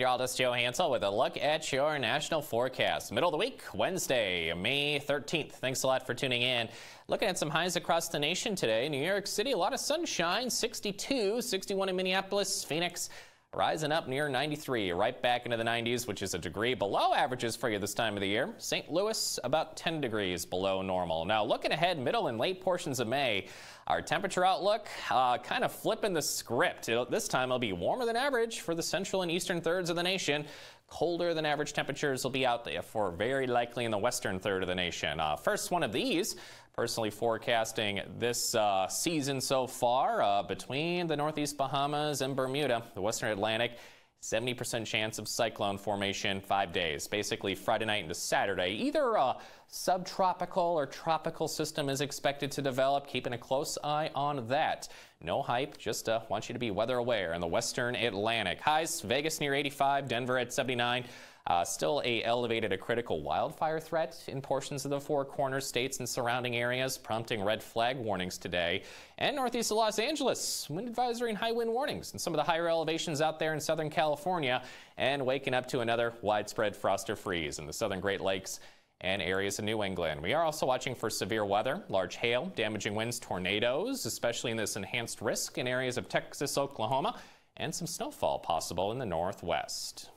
Meteorologist Joe Hansel with a look at your national forecast. Middle of the week, Wednesday, May 13th. Thanks a lot for tuning in. Looking at some highs across the nation today. New York City, a lot of sunshine, 62, 61 in Minneapolis, Phoenix, rising up near 93, right back into the 90s, which is a degree below averages for you this time of the year. St. Louis, about 10 degrees below normal. Now, looking ahead, middle and late portions of May, our temperature outlook uh, kind of flipping the script. It'll, this time it'll be warmer than average for the central and eastern thirds of the nation. Colder than average temperatures will be out there for very likely in the western third of the nation. Uh, first one of these, personally forecasting this uh, season so far uh, between the northeast Bahamas and Bermuda. The western Atlantic. 70% chance of cyclone formation five days, basically Friday night into Saturday. Either a subtropical or tropical system is expected to develop, keeping a close eye on that. No hype, just uh, want you to be weather aware in the western Atlantic. Highs Vegas near 85, Denver at 79. Uh, still a elevated a critical wildfire threat in portions of the Four Corners states and surrounding areas, prompting red flag warnings today. And northeast of Los Angeles, wind advisory and high wind warnings and some of the higher elevations out there in Southern California, and waking up to another widespread frost or freeze in the Southern Great Lakes and areas in New England. We are also watching for severe weather, large hail, damaging winds, tornadoes, especially in this enhanced risk in areas of Texas, Oklahoma, and some snowfall possible in the northwest.